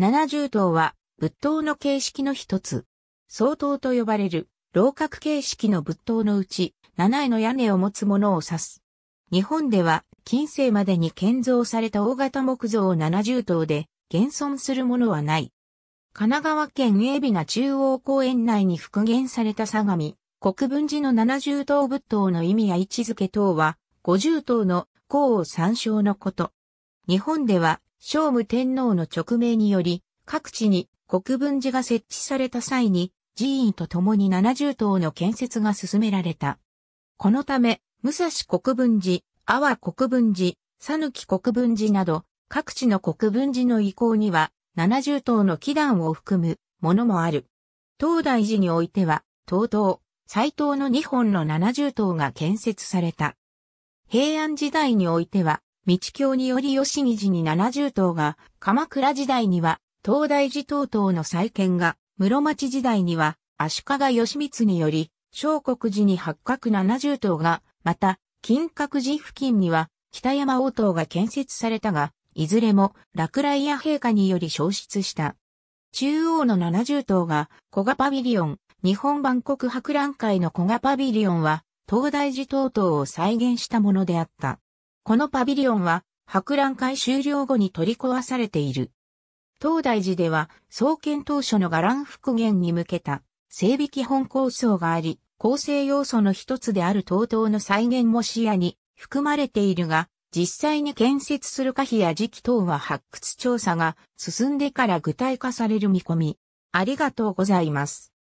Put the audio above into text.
70頭は仏塔の形式の一つ。総塔と呼ばれる、楼閣形式の仏塔のうち、7への屋根を持つものを指す。日本では、近世までに建造された大型木造70棟で、現存するものはない。神奈川県海老名中央公園内に復元された相模、国分寺の70棟仏塔の意味や位置づけ等は、50棟の甲を参照のこと。日本では、聖武天皇の勅命により、各地に国分寺が設置された際に、寺院と共に70棟の建設が進められた。このため、武蔵国分寺、阿波国分寺、讃岐国分寺など、各地の国分寺の遺構には、70棟の祈願を含むものもある。東大寺においては、東東、斎藤の2本の70棟が建設された。平安時代においては、道教により吉見寺に70頭が、鎌倉時代には、東大寺等々の再建が、室町時代には、足利義満により、小国寺に八角70頭が、また、金閣寺付近には、北山応答が建設されたが、いずれも落雷や陛下により消失した。中央の70頭が古賀パビリオン、日本万国博覧会の古賀パビリオンは、東大寺等々を再現したものであった。このパビリオンは博覧会終了後に取り壊されている。東大寺では創建当初の伽藍復元に向けた整備基本構想があり、構成要素の一つである東東の再現も視野に含まれているが、実際に建設する可否や時期等は発掘調査が進んでから具体化される見込み。ありがとうございます。